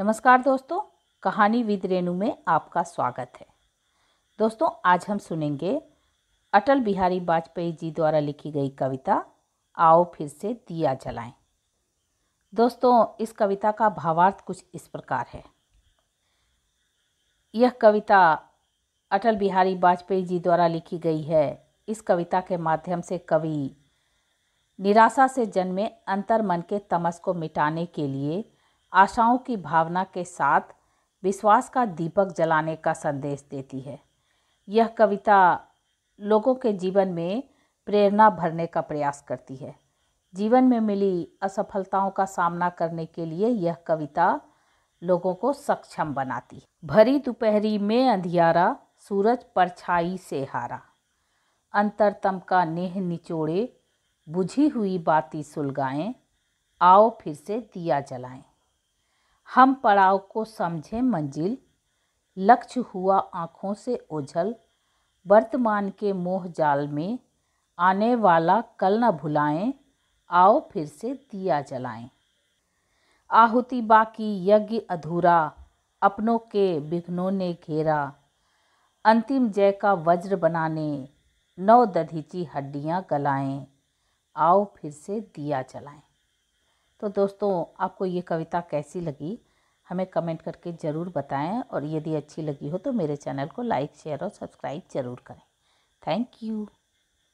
नमस्कार दोस्तों कहानी विद रेणु में आपका स्वागत है दोस्तों आज हम सुनेंगे अटल बिहारी वाजपेयी जी द्वारा लिखी गई कविता आओ फिर से दिया जलाएं दोस्तों इस कविता का भावार्थ कुछ इस प्रकार है यह कविता अटल बिहारी वाजपेयी जी द्वारा लिखी गई है इस कविता के माध्यम से कवि निराशा से जन्मे अंतर मन के तमस को मिटाने के लिए आशाओं की भावना के साथ विश्वास का दीपक जलाने का संदेश देती है यह कविता लोगों के जीवन में प्रेरणा भरने का प्रयास करती है जीवन में मिली असफलताओं का सामना करने के लिए यह कविता लोगों को सक्षम बनाती है भरी दोपहरी में अंधियारा सूरज परछाई से हारा अंतरतम का नेह निचोड़े बुझी हुई बाती सुलगाएं आओ फिर से दिया जलाएं हम पड़ाव को समझें मंजिल लक्ष्य हुआ आँखों से ओझल वर्तमान के मोह जाल में आने वाला कल न भुलाएं आओ फिर से दिया जलाएं आहुति बाकी यज्ञ अधूरा अपनों के विघ्नों ने घेरा अंतिम जय का वज्र बनाने नौ दधीची हड्डियां गलाएं आओ फिर से दिया जलाएं तो दोस्तों आपको ये कविता कैसी लगी हमें कमेंट करके ज़रूर बताएं और यदि अच्छी लगी हो तो मेरे चैनल को लाइक शेयर और सब्सक्राइब ज़रूर करें थैंक यू